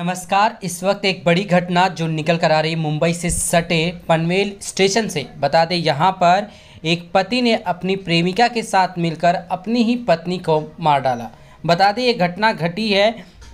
नमस्कार इस वक्त एक बड़ी घटना जो निकल कर आ रही मुंबई से सटे पनवेल स्टेशन से बता दें यहाँ पर एक पति ने अपनी प्रेमिका के साथ मिलकर अपनी ही पत्नी को मार डाला बता दें ये घटना घटी है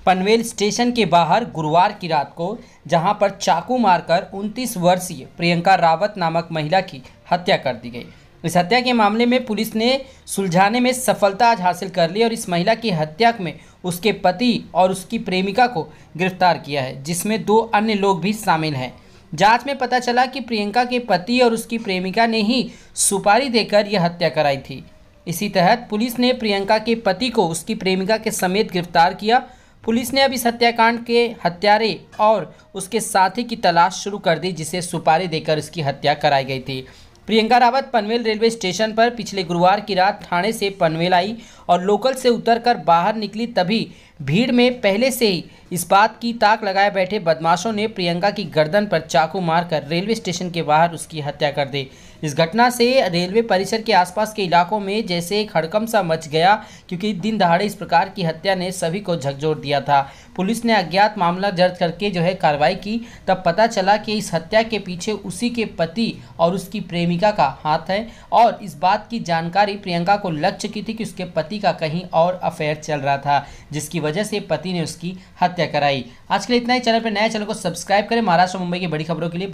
पनवेल स्टेशन के बाहर गुरुवार की रात को जहाँ पर चाकू मारकर 29 वर्षीय प्रियंका रावत नामक महिला की हत्या कर दी गई इस हत्या के मामले में पुलिस ने सुलझाने में सफलता आज हासिल कर ली और इस महिला की हत्या में उसके पति और उसकी प्रेमिका को गिरफ्तार किया है जिसमें दो अन्य लोग भी शामिल हैं जांच में पता चला कि प्रियंका के पति और उसकी प्रेमिका ने ही सुपारी देकर यह हत्या कराई थी इसी तहत पुलिस ने प्रियंका के पति को उसकी प्रेमिका के समेत गिरफ्तार किया पुलिस ने अब इस हत्याकांड के हत्यारे और उसके साथी की तलाश शुरू कर दी जिसे सुपारी देकर इसकी हत्या कराई गई थी प्रियंका रावत पनवेल रेलवे स्टेशन पर पिछले गुरुवार की रात थाने से पनवेल आई और लोकल से उतरकर बाहर निकली तभी भीड़ में पहले से ही इस बात की ताक लगाए बैठे बदमाशों ने प्रियंका की गर्दन पर चाकू मारकर रेलवे स्टेशन के बाहर उसकी हत्या कर दी इस घटना से रेलवे परिसर के आसपास के इलाकों में जैसे एक हड़कम सा मच गया क्योंकि दिन दहाड़े इस प्रकार की हत्या ने सभी को झकझोर दिया था पुलिस ने अज्ञात मामला दर्ज करके जो है कार्रवाई की तब पता चला कि इस हत्या के पीछे उसी के पति और उसकी प्रेमिका का हाथ है और इस बात की जानकारी प्रियंका को लक्ष्य की थी कि उसके पति का कहीं और अफेयर चल रहा था जिसकी वजह से पति ने उसकी हत्या कराई आज के लिए इतना ही चैनल पर नए चैनल को सब्सक्राइब करें महाराष्ट्र मुंबई की बड़ी खबरों के लिए